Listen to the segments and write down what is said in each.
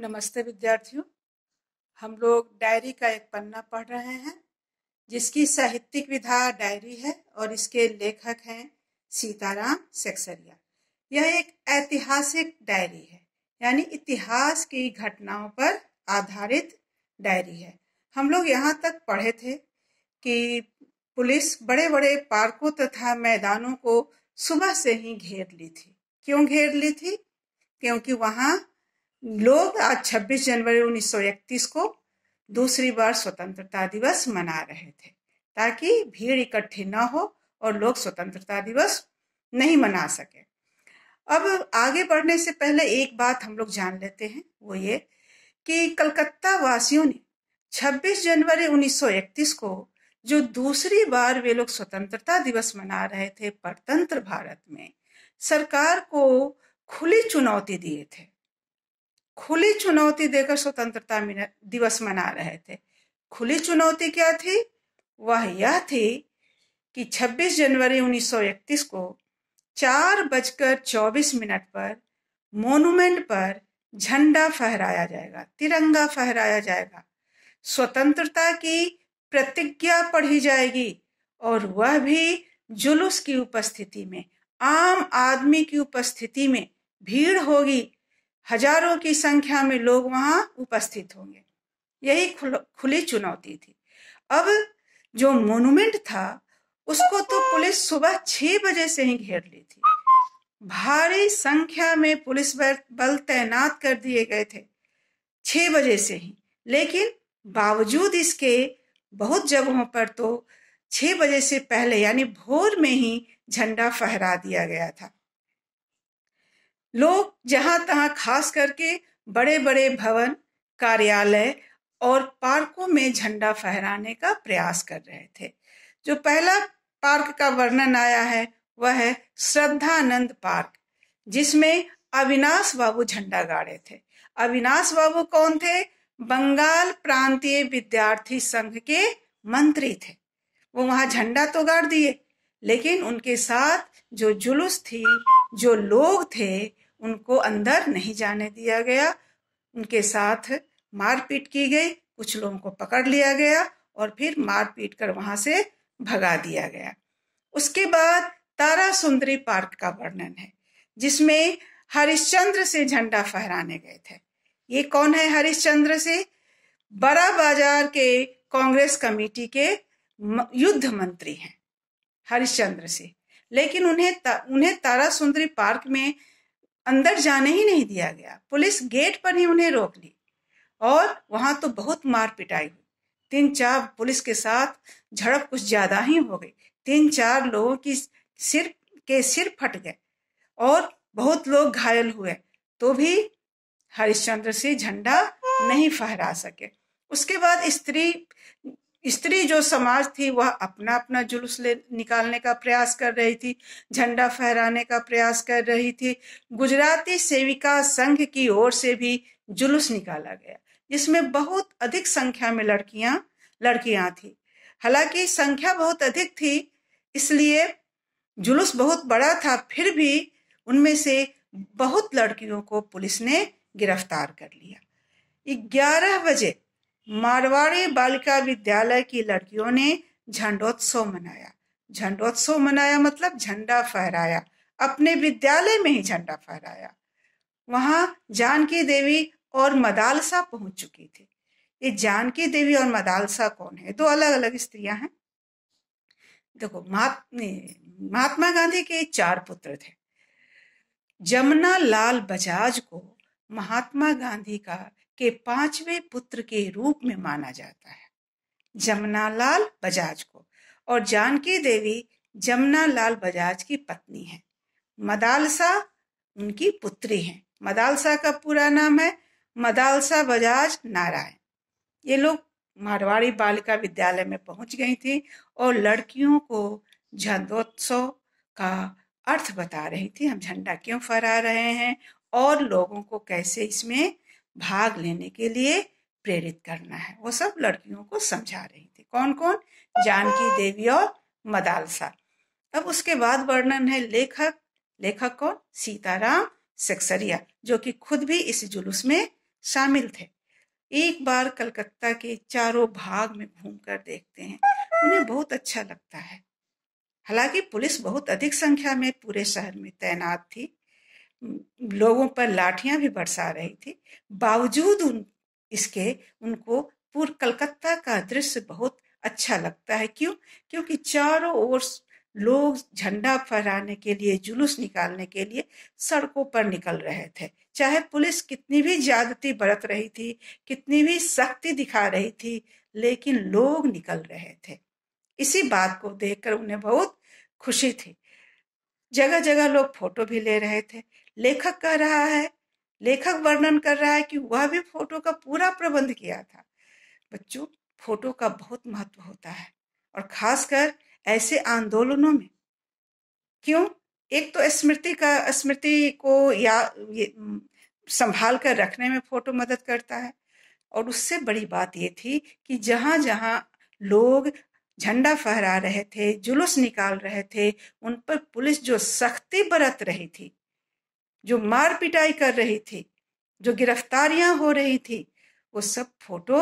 नमस्ते विद्यार्थियों हम लोग डायरी का एक पन्ना पढ़ रहे हैं जिसकी साहित्यिक विधा डायरी है और इसके लेखक हैं सीताराम सेक्सरिया यह एक ऐतिहासिक डायरी है यानी इतिहास की घटनाओं पर आधारित डायरी है हम लोग यहाँ तक पढ़े थे कि पुलिस बड़े बड़े पार्कों तथा मैदानों को सुबह से ही घेर ली थी क्यों घेर ली थी क्योंकि वहाँ लोग आज 26 जनवरी 1931 को दूसरी बार स्वतंत्रता दिवस मना रहे थे ताकि भीड़ इकट्ठी न हो और लोग स्वतंत्रता दिवस नहीं मना सके अब आगे बढ़ने से पहले एक बात हम लोग जान लेते हैं वो ये कि कलकत्ता वासियों ने 26 जनवरी 1931 को जो दूसरी बार वे लोग स्वतंत्रता दिवस मना रहे थे परतंत्र भारत में सरकार को खुली चुनौती दिए थे खुली चुनौती देकर स्वतंत्रता दिवस मना रहे थे खुली चुनौती क्या थी वह यह थी कि 26 जनवरी 1931 को चार बजकर चौबीस मिनट पर मोनूमेंट पर झंडा फहराया जाएगा तिरंगा फहराया जाएगा स्वतंत्रता की प्रतिज्ञा पढ़ी जाएगी और वह भी जुलूस की उपस्थिति में आम आदमी की उपस्थिति में भीड़ होगी हजारों की संख्या में लोग वहां उपस्थित होंगे यही खुली चुनौती थी अब जो मोनूमेंट था उसको तो पुलिस सुबह छह बजे से ही घेर ली थी भारी संख्या में पुलिस बल तैनात कर दिए गए थे छह बजे से ही लेकिन बावजूद इसके बहुत जगहों पर तो छह बजे से पहले यानी भोर में ही झंडा फहरा दिया गया था लोग जहां तहां खास करके बड़े बड़े भवन कार्यालय और पार्कों में झंडा फहराने का प्रयास कर रहे थे जो पहला पार्क का वर्णन आया है वह है श्रद्धानंद पार्क जिसमें अविनाश बाबू झंडा गाड़े थे अविनाश बाबू कौन थे बंगाल प्रांतीय विद्यार्थी संघ के मंत्री थे वो वहां झंडा तो गाड़ दिए लेकिन उनके साथ जो जुलूस थी जो लोग थे उनको अंदर नहीं जाने दिया गया उनके साथ मारपीट की गई कुछ लोगों को पकड़ लिया गया और फिर मारपीट कर वहां से भगा दिया गया उसके बाद तारा सुंदरी पार्क का वर्णन है जिसमें हरिश्चंद्र से झंडा फहराने गए थे ये कौन है हरिश्चंद्र से बड़ा बाजार के कांग्रेस कमेटी के युद्ध मंत्री हैं हरिश्चंद्र से लेकिन उन्हें ता, उन्हें तारा सुंदरी पार्क में अंदर जाने ही नहीं दिया गया पुलिस गेट पर ही उन्हें रोक ली और वहां तो बहुत मार पिटाई हुई तीन चार पुलिस के साथ झड़प कुछ ज्यादा ही हो गई तीन चार लोगों की सिर के सिर फट गए और बहुत लोग घायल हुए तो भी हरिश्चंद्र सिंह झंडा नहीं फहरा सके उसके बाद स्त्री स्त्री जो समाज थी वह अपना अपना जुलूस ले निकालने का प्रयास कर रही थी झंडा फहराने का प्रयास कर रही थी गुजराती सेविका संघ की ओर से भी जुलूस निकाला गया जिसमें बहुत अधिक संख्या में लड़कियां लड़कियां थी हालांकि संख्या बहुत अधिक थी इसलिए जुलूस बहुत बड़ा था फिर भी उनमें से बहुत लड़कियों को पुलिस ने गिरफ्तार कर लिया ग्यारह बजे मारवाड़ी बालिका विद्यालय की लड़कियों ने झंडोत्सव मनाया झंडोत्सव मनाया मतलब झंडा फहराया अपने विद्यालय में ही झंडा फहराया वहां जानकी देवी और मदालसा पहुंच चुकी थी ये जानकी देवी और मदालसा कौन है दो अलग अलग स्त्रियां हैं देखो महात्मा गांधी के चार पुत्र थे जमुना लाल बजाज को महात्मा गांधी का के पांचवें पुत्र के रूप में माना जाता है लाल बजाज को और जानकी देवी लाल बजाज की पत्नी है मदालसा उनकी पुत्री है मदालसा का पूरा नाम है मदालसा बजाज नारायण ये लोग मारवाड़ी बालिका विद्यालय में पहुंच गई थी और लड़कियों को झंडोत्सव का अर्थ बता रही थी हम झंडा क्यों फहरा रहे हैं और लोगों को कैसे इसमें भाग लेने के लिए प्रेरित करना है वो सब लड़कियों को समझा रही थी कौन कौन जानकी देवी और मदालसा अब उसके बाद वर्णन है लेखक लेखक कौन सीताराम सेक्सरिया जो कि खुद भी इस जुलूस में शामिल थे एक बार कलकत्ता के चारों भाग में घूमकर देखते हैं उन्हें बहुत अच्छा लगता है हालांकि पुलिस बहुत अधिक संख्या में पूरे शहर में तैनात थी लोगों पर लाठियां भी बरसा रही थी बावजूद उन इसके उनको पूर्व कलकत्ता का दृश्य बहुत अच्छा लगता है क्यों क्योंकि चारों ओर लोग झंडा फहराने के लिए जुलूस निकालने के लिए सड़कों पर निकल रहे थे चाहे पुलिस कितनी भी ज्यादती बरत रही थी कितनी भी सख्ती दिखा रही थी लेकिन लोग निकल रहे थे इसी बात को देखकर उन्हें बहुत खुशी थी जगह जगह लोग फोटो भी ले रहे थे लेखक कह रहा है लेखक वर्णन कर रहा है कि वह भी फोटो का पूरा प्रबंध किया था बच्चों फोटो का बहुत महत्व होता है और खासकर ऐसे आंदोलनों में क्यों एक तो स्मृति का स्मृति को या संभाल कर रखने में फोटो मदद करता है और उससे बड़ी बात ये थी कि जहाँ जहाँ लोग झंडा फहरा रहे थे जुलूस निकाल रहे थे उन पर पुलिस जो सख्ती बरत रही थी जो मार पिटाई कर रही थी जो गिरफ्तारियां हो रही थी वो सब फोटो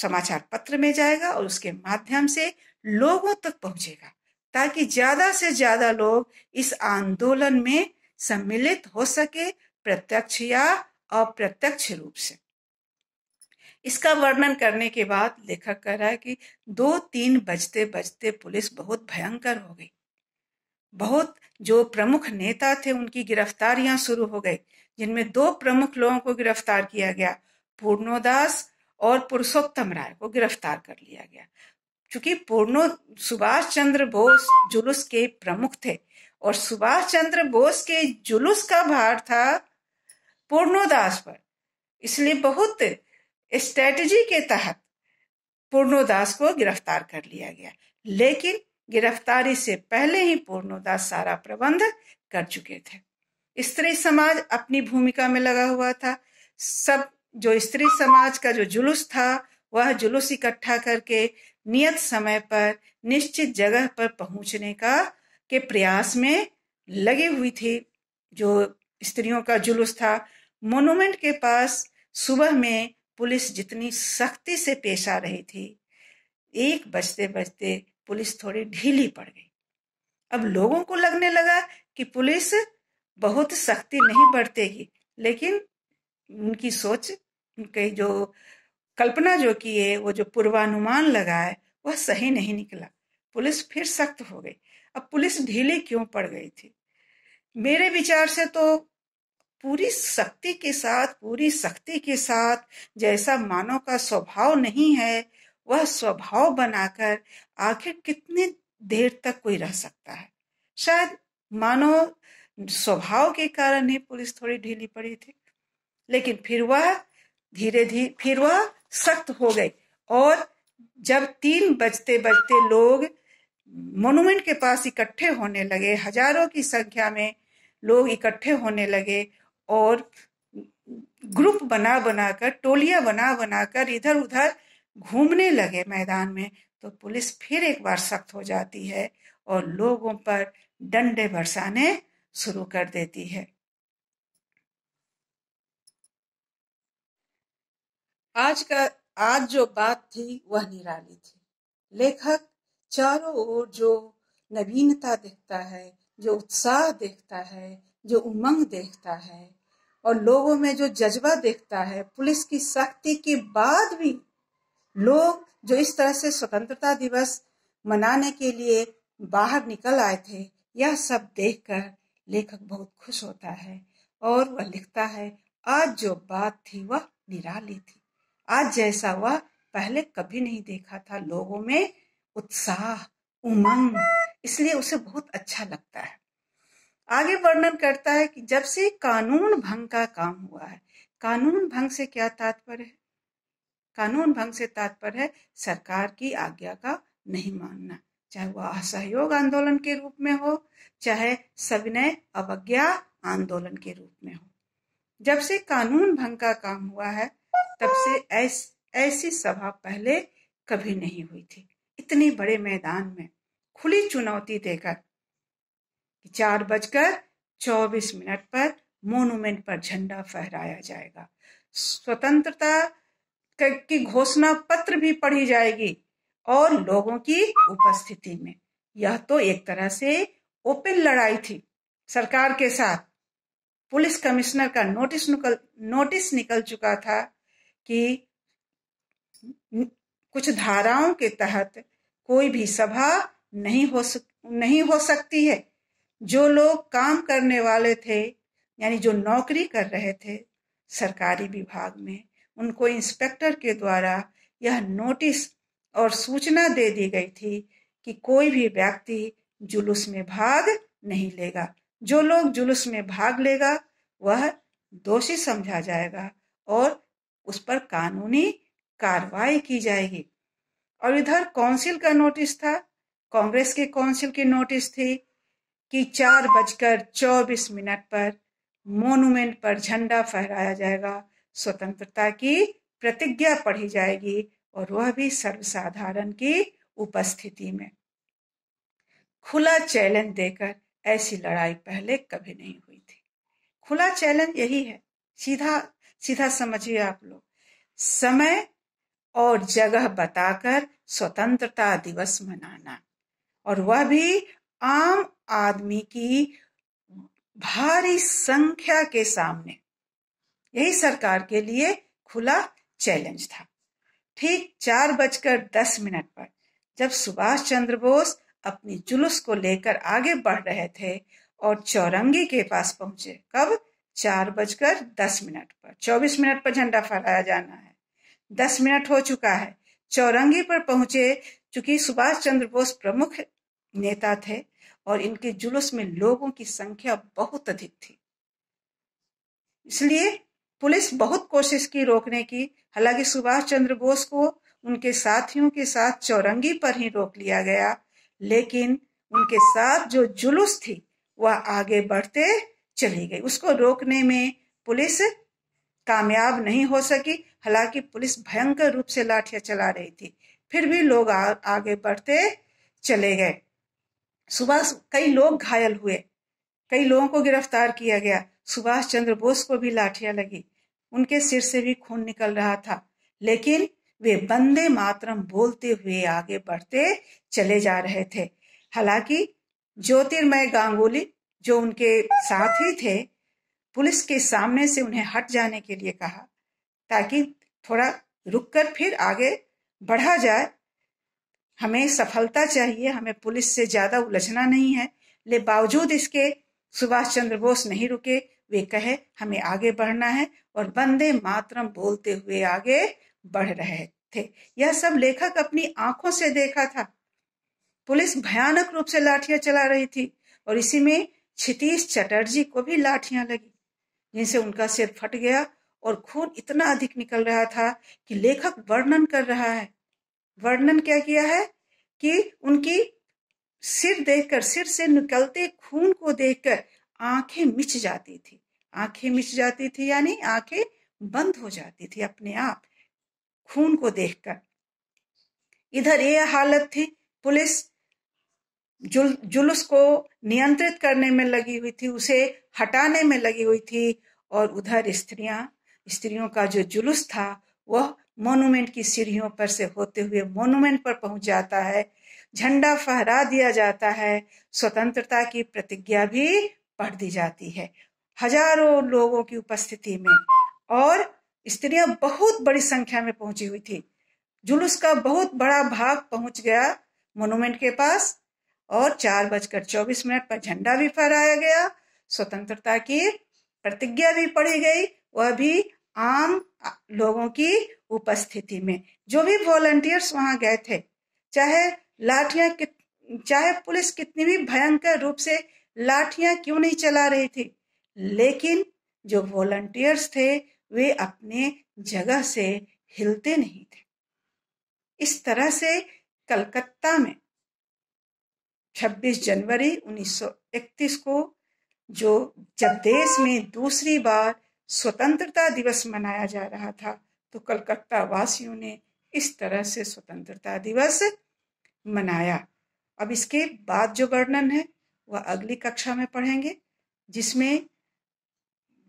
समाचार पत्र में जाएगा और उसके माध्यम से लोगों तक पहुंचेगा ताकि ज्यादा से ज्यादा लोग इस आंदोलन में सम्मिलित हो सके प्रत्यक्ष या अप्रत्यक्ष रूप से इसका वर्णन करने के बाद लेखक कह रहा है कि दो तीन बजते बजते पुलिस बहुत भयंकर हो गई बहुत जो प्रमुख नेता थे उनकी गिरफ्तारियां शुरू हो गई जिनमें दो प्रमुख लोगों को गिरफ्तार किया गया पूर्णोदास और पुरुषोत्तम राय को गिरफ्तार कर लिया गया चूंकि पूर्णो सुभाष चंद्र बोस जुलूस के प्रमुख थे और सुभाष चंद्र बोस के जुलूस का भार था पूर्णोदास पर इसलिए बहुत स्ट्रेटजी के तहत पूर्णोदास को गिरफ्तार कर लिया गया लेकिन गिरफ्तारी से पहले ही पूर्णोदास सारा प्रबंध कर चुके थे स्त्री समाज अपनी भूमिका में लगा हुआ था सब जो स्त्री समाज का जो जुलूस था वह जुलूस इकट्ठा करके नियत समय पर निश्चित जगह पर पहुंचने का के प्रयास में लगी हुई थी जो स्त्रियों का जुलूस था मोनूमेंट के पास सुबह में पुलिस जितनी सख्ती से पेश आ रही थी एक बजते बजते पुलिस थोड़ी ढीली पड़ गई अब लोगों को लगने लगा कि पुलिस बहुत सख्ती नहीं बरतेगी लेकिन उनकी सोच उनके जो कल्पना जो की है वो जो पूर्वानुमान लगाए वह सही नहीं निकला पुलिस फिर सख्त हो गई अब पुलिस ढीली क्यों पड़ गई थी मेरे विचार से तो पूरी शक्ति के साथ पूरी शक्ति के साथ जैसा मानव का स्वभाव नहीं है वह स्वभाव बनाकर आखिर कितने देर तक कोई रह सकता है शायद मानो स्वभाव के कारण ही पुलिस थोड़ी ढीली पड़ी थी लेकिन फिर वह धीरे धीरे फिर वह सख्त हो गई और जब तीन बजते बजते लोग मोनुमेंट के पास इकट्ठे होने लगे हजारों की संख्या में लोग इकट्ठे होने लगे और ग्रुप बना बनाकर टोलियां बना बनाकर इधर उधर घूमने लगे मैदान में तो पुलिस फिर एक बार सख्त हो जाती है और लोगों पर डंडे बरसाने शुरू कर देती है आज का आज जो बात थी वह निराली थी लेखक चारों ओर जो नवीनता देखता है जो उत्साह देखता है जो उमंग देखता है और लोगों में जो जज्बा देखता है पुलिस की सख्ती के बाद भी लोग जो इस तरह से स्वतंत्रता दिवस मनाने के लिए बाहर निकल आए थे यह सब देखकर लेखक बहुत खुश होता है और वह लिखता है आज जो बात थी वह निराली थी आज जैसा वह पहले कभी नहीं देखा था लोगों में उत्साह उमंग इसलिए उसे बहुत अच्छा लगता है आगे वर्णन करता है कि जब से कानून भंग का काम हुआ है कानून भंग से क्या तात्पर्य है कानून भंग से तात्पर्य है सरकार की आज्ञा का नहीं मानना चाहे वह असहयोग आंदोलन के रूप में हो चाहे सविनय अवज्ञा आंदोलन के रूप में हो जब से कानून भंग का काम हुआ है तब से ऐस, ऐसी सभा पहले कभी नहीं हुई थी इतने बड़े मैदान में खुली चुनौती देकर चार बजकर चौबीस मिनट पर मोनूमेंट पर झंडा फहराया जाएगा स्वतंत्रता की घोषणा पत्र भी पढ़ी जाएगी और लोगों की उपस्थिति में यह तो एक तरह से ओपन लड़ाई थी सरकार के साथ पुलिस कमिश्नर का नोटिस निकल नोटिस निकल चुका था कि कुछ धाराओं के तहत कोई भी सभा नहीं हो सक नहीं हो सकती है जो लोग काम करने वाले थे यानी जो नौकरी कर रहे थे सरकारी विभाग में उनको इंस्पेक्टर के द्वारा यह नोटिस और सूचना दे दी गई थी कि कोई भी व्यक्ति जुलूस में भाग नहीं लेगा जो लोग जुलूस में भाग लेगा वह दोषी समझा जाएगा और उस पर कानूनी कार्रवाई की जाएगी और इधर काउंसिल का नोटिस था कांग्रेस के काउंसिल की नोटिस थी कि चार बजकर चौबीस मिनट पर मोनूमेंट पर झंडा फहराया जाएगा स्वतंत्रता की प्रतिज्ञा पढ़ी जाएगी और वह भी सर्वसाधारण की उपस्थिति में खुला चैलेंज देकर ऐसी लड़ाई पहले कभी नहीं हुई थी खुला चैलेंज यही है सीधा सीधा समझिए आप लोग समय और जगह बताकर स्वतंत्रता दिवस मनाना और वह भी आम आदमी की भारी संख्या के सामने यही सरकार के लिए खुला चैलेंज था ठीक चार बजकर दस मिनट पर जब सुभाष चंद्र बोस अपनी जुलूस को लेकर आगे बढ़ रहे थे और चौरंगी के पास पहुंचे कब चार बजकर दस मिनट पर चौबीस मिनट पर झंडा फहराया जाना है दस मिनट हो चुका है चौरंगी पर पहुंचे चूंकि सुभाष चंद्र बोस प्रमुख नेता थे और इनके जुलूस में लोगों की संख्या बहुत अधिक थी इसलिए पुलिस बहुत कोशिश की रोकने की हालांकि सुभाष चंद्र बोस को उनके साथियों के साथ चौरंगी पर ही रोक लिया गया लेकिन उनके साथ जो जुलूस थी वह आगे बढ़ते चली गई उसको रोकने में पुलिस कामयाब नहीं हो सकी हालांकि पुलिस भयंकर रूप से लाठियां चला रही थी फिर भी लोग आ, आगे बढ़ते चले गए सुबह कई लोग घायल हुए कई लोगों को गिरफ्तार किया गया सुभाष चंद्र बोस को भी लाठियां लगी उनके सिर से भी खून निकल रहा था लेकिन वे बंदे मातरम बोलते हुए आगे बढ़ते चले जा रहे थे हालांकि ज्योतिर्मय गांगुली जो उनके साथ ही थे पुलिस के सामने से उन्हें हट जाने के लिए कहा ताकि थोड़ा रुककर फिर आगे बढ़ा जाए हमें सफलता चाहिए हमें पुलिस से ज्यादा उलझना नहीं है ले बावजूद इसके सुभाष चंद्र बोस नहीं रुके वे कहे हमें आगे बढ़ना है और बंदे मातरम बोलते हुए आगे बढ़ रहे थे यह सब लेखक अपनी आंखों से देखा था पुलिस भयानक रूप से लाठियां चला रही थी और इसी में क्षितीश चटर्जी को भी लाठियां लगी जिनसे उनका सिर फट गया और खून इतना अधिक निकल रहा था कि लेखक वर्णन कर रहा है वर्णन क्या किया है कि उनकी सिर देखकर सिर से निकलते खून को देखकर आंखें मिच जाती थी आंखें मिच जाती थी यानी आंखें बंद हो जाती थी अपने आप खून को देखकर इधर ये हालत थी पुलिस जुल, जुलूस को नियंत्रित करने में लगी हुई थी उसे हटाने में लगी हुई थी और उधर स्त्रियां स्त्रियों का जो जुलूस था वह मोनूमेंट की सीढ़ियों पर से होते हुए मोनूमेंट पर पहुंच जाता है झंडा फहरा दिया जाता है स्वतंत्रता की प्रतिज्ञा भी पढ़ दी जाती है हजारों लोगों की उपस्थिति में और स्त्रियां बहुत बड़ी संख्या में पहुंची हुई थी जुलूस का बहुत बड़ा भाग पहुंच गया मोनूमेंट के पास और चार बजकर चौबीस मिनट पर झंडा भी फहराया गया स्वतंत्रता की प्रतिज्ञा भी पढ़ी गई वह भी आम लोगों की उपस्थिति में जो भी वॉलंटियर्स वहां गए थे चाहे लाठियां चाहे पुलिस कितनी भी भयंकर रूप से लाठियां क्यों नहीं चला रही थी लेकिन जो वॉलंटियर्स थे वे अपने जगह से हिलते नहीं थे इस तरह से कलकत्ता में 26 जनवरी 1931 को जो जब देश में दूसरी बार स्वतंत्रता दिवस मनाया जा रहा था तो कलकत्ता वासियों ने इस तरह से स्वतंत्रता दिवस मनाया अब इसके बाद जो वर्णन है वह अगली कक्षा में पढ़ेंगे जिसमें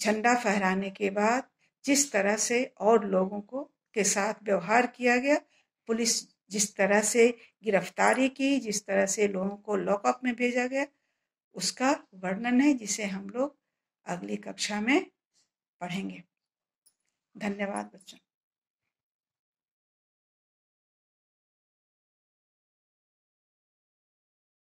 झंडा फहराने के बाद जिस तरह से और लोगों को के साथ व्यवहार किया गया पुलिस जिस तरह से गिरफ्तारी की जिस तरह से लोगों को लॉकअप में भेजा गया उसका वर्णन है जिसे हम लोग अगली कक्षा में पढ़ेंगे धन्यवाद बच्चों